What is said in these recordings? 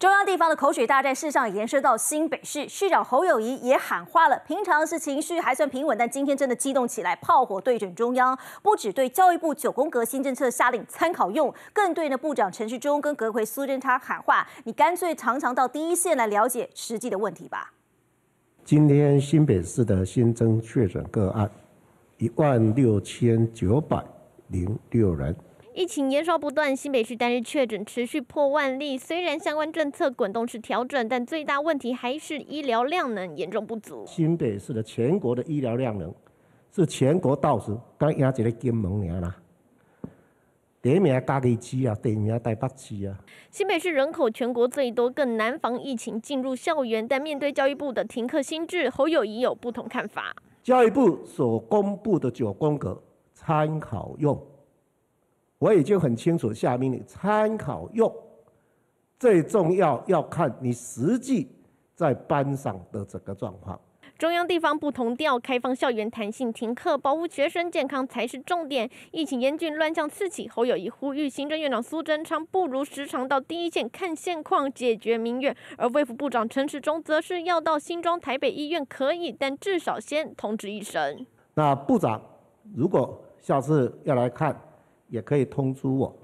中央地方的口水大战事实上延伸到新北市，市长侯友谊也喊话了。平常是情绪还算平稳，但今天真的激动起来，炮火对准中央，不只对教育部九宫格新政策下令参考用，更对呢部长陈世忠跟阁魁苏贞昌喊话：“你干脆常常到第一线来了解实际的问题吧。”今天新北市的新增确诊个案一万六千九百零六人。疫情延烧不断，新北市单日确诊持续破万例。虽然相关政策滚动式调整，但最大问题还是医疗量能严重不足。新北市的全国的医疗量能是全国倒数，刚压一个金门尔啦，第一名加几级啊？第二名第北级啊？新北市人口全国最多，更难防疫情进入校园。但面对教育部的停课新制，侯友宜有不同看法。教育部所公布的九宫格参考用。我已经很清楚下命令，参考用，最重要要看你实际在班上的这个状况。中央地方不同调，开放校园弹性停课，保护学生健康才是重点。疫情严峻，乱象四起，侯友谊呼吁行政院长苏贞昌不如时常到第一线看现况，解决民怨。而卫副部长陈时中则是要到新庄台北医院，可以，但至少先通知一声。那部长如果下次要来看。也可以通知我，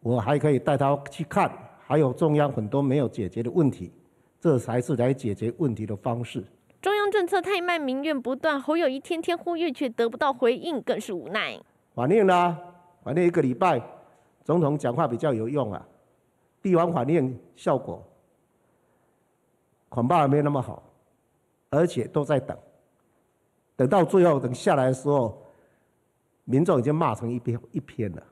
我还可以带他去看。还有中央很多没有解决的问题，这才是来解决问题的方式。中央政策太慢，民怨不断。侯友一天天呼吁，却得不到回应，更是无奈。反念啦，反念一个礼拜，总统讲话比较有用啊。帝王反应效果恐怕还没那么好，而且都在等，等到最后等下来的时候。民众已经骂成一片一片了。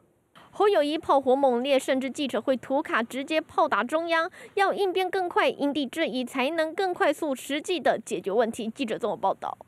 侯友谊炮火猛烈，甚至记者会图卡直接炮打中央，要应变更快，因地制宜才能更快速、实际地解决问题。记者综合报道。